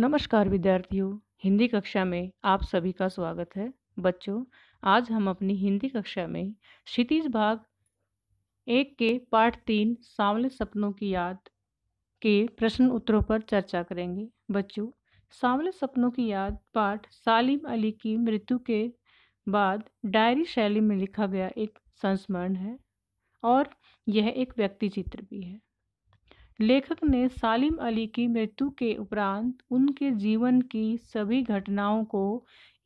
नमस्कार विद्यार्थियों हिंदी कक्षा में आप सभी का स्वागत है बच्चों आज हम अपनी हिंदी कक्षा में क्षितिज भाग एक के पाठ तीन सांवले सपनों की याद के प्रश्न उत्तरों पर चर्चा करेंगे बच्चों सांवले सपनों की याद पाठ सालिम अली की मृत्यु के बाद डायरी शैली में लिखा गया एक संस्मरण है और यह एक व्यक्ति चित्र भी है लेखक ने सालिम अली की मृत्यु के उपरांत उनके जीवन की सभी घटनाओं को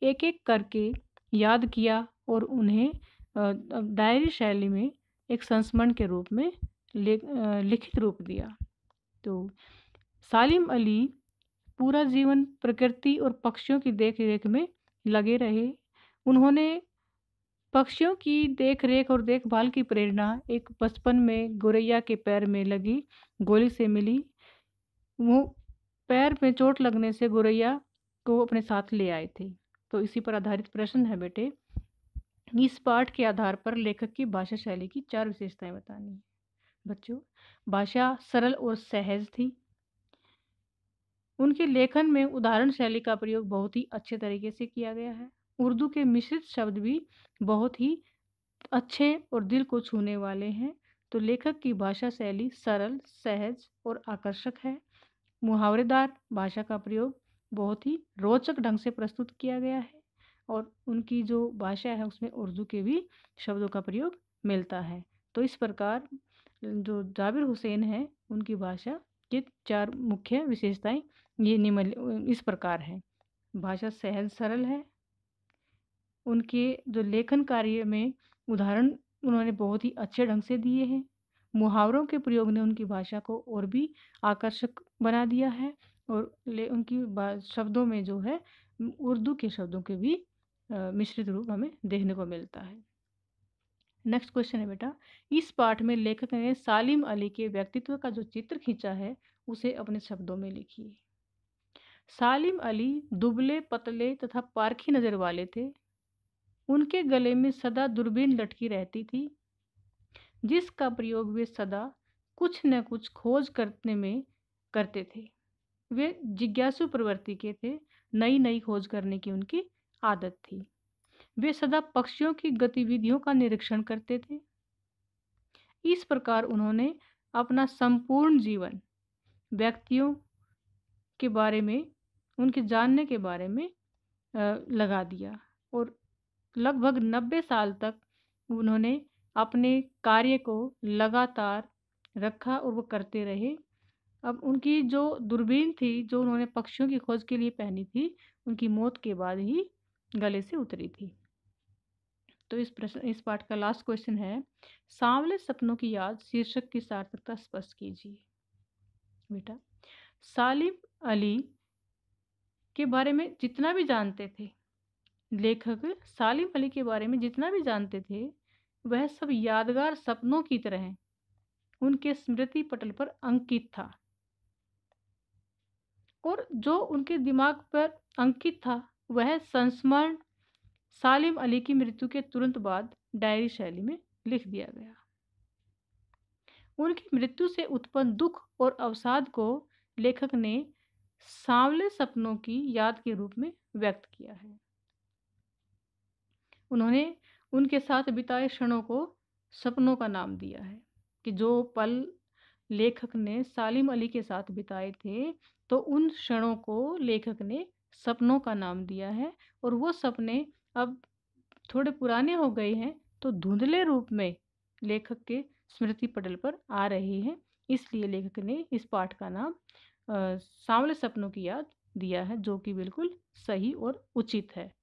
एक एक करके याद किया और उन्हें डायरी शैली में एक संस्मरण के रूप में लिखित रूप दिया तो सालिम अली पूरा जीवन प्रकृति और पक्षियों की देख रेख में लगे रहे उन्होंने पक्षियों की देखरेख और देखभाल की प्रेरणा एक बचपन में गोरैया के पैर में लगी गोली से मिली वो पैर में चोट लगने से गोरैया को अपने साथ ले आए थे तो इसी पर आधारित प्रश्न है बेटे इस पाठ के आधार पर लेखक की भाषा शैली की चार विशेषताएं बतानी है बच्चों भाषा सरल और सहज थी उनके लेखन में उदाहरण शैली का प्रयोग बहुत ही अच्छे तरीके से किया गया है उर्दू के मिश्रित शब्द भी बहुत ही अच्छे और दिल को छूने वाले हैं तो लेखक की भाषा शैली सरल सहज और आकर्षक है मुहावरेदार भाषा का प्रयोग बहुत ही रोचक ढंग से प्रस्तुत किया गया है और उनकी जो भाषा है उसमें उर्दू के भी शब्दों का प्रयोग मिलता है तो इस प्रकार जो जाबिर हुसैन है उनकी भाषा के चार मुख्य विशेषताएं ये निम्न इस प्रकार है भाषा सहज सरल है उनके जो लेखन कार्य में उदाहरण उन्होंने बहुत ही अच्छे ढंग से दिए हैं मुहावरों के प्रयोग ने उनकी भाषा को और भी आकर्षक बना दिया है और ले उनकी शब्दों में जो है उर्दू के शब्दों के भी मिश्रित रूप हमें देखने को मिलता है नेक्स्ट क्वेश्चन है बेटा इस पाठ में लेखक ने सालिम अली के व्यक्तित्व का जो चित्र खींचा है उसे अपने शब्दों में लिखिए सालिम अली दुबले पतले तथा पारखी नज़र वाले थे उनके गले में सदा दूरबीन लटकी रहती थी जिसका प्रयोग वे सदा कुछ न कुछ खोज करने में करते थे वे जिज्ञासु प्रवृत्ति के थे नई नई खोज करने की उनकी आदत थी वे सदा पक्षियों की गतिविधियों का निरीक्षण करते थे इस प्रकार उन्होंने अपना संपूर्ण जीवन व्यक्तियों के बारे में उनके जानने के बारे में लगा दिया और लगभग नब्बे साल तक उन्होंने अपने कार्य को लगातार रखा और वो करते रहे अब उनकी जो दूरबीन थी जो उन्होंने पक्षियों की खोज के लिए पहनी थी उनकी मौत के बाद ही गले से उतरी थी तो इस प्रश्न इस पाठ का लास्ट क्वेश्चन है सांवले सपनों की याद शीर्षक की सार्थकता स्पष्ट कीजिए बेटा सालिम अली के बारे में जितना भी जानते थे लेखक सालिम अली के बारे में जितना भी जानते थे वह सब यादगार सपनों की तरह उनके स्मृति पटल पर अंकित था और जो उनके दिमाग पर अंकित था वह संस्मरण सालिम अली की मृत्यु के तुरंत बाद डायरी शैली में लिख दिया गया उनकी मृत्यु से उत्पन्न दुख और अवसाद को लेखक ने सांवले सपनों की याद के रूप में व्यक्त किया है उन्होंने उनके साथ बिताए क्षणों को सपनों का नाम दिया है कि जो पल लेखक ने सालिम अली के साथ बिताए थे तो उन क्षणों को लेखक ने सपनों का नाम दिया है और वो सपने अब थोड़े पुराने हो गए हैं तो धुंधले रूप में लेखक के स्मृति पटल पर आ रही है इसलिए लेखक ने इस पाठ का नाम सांवले सपनों की याद दिया है जो कि बिल्कुल सही और उचित है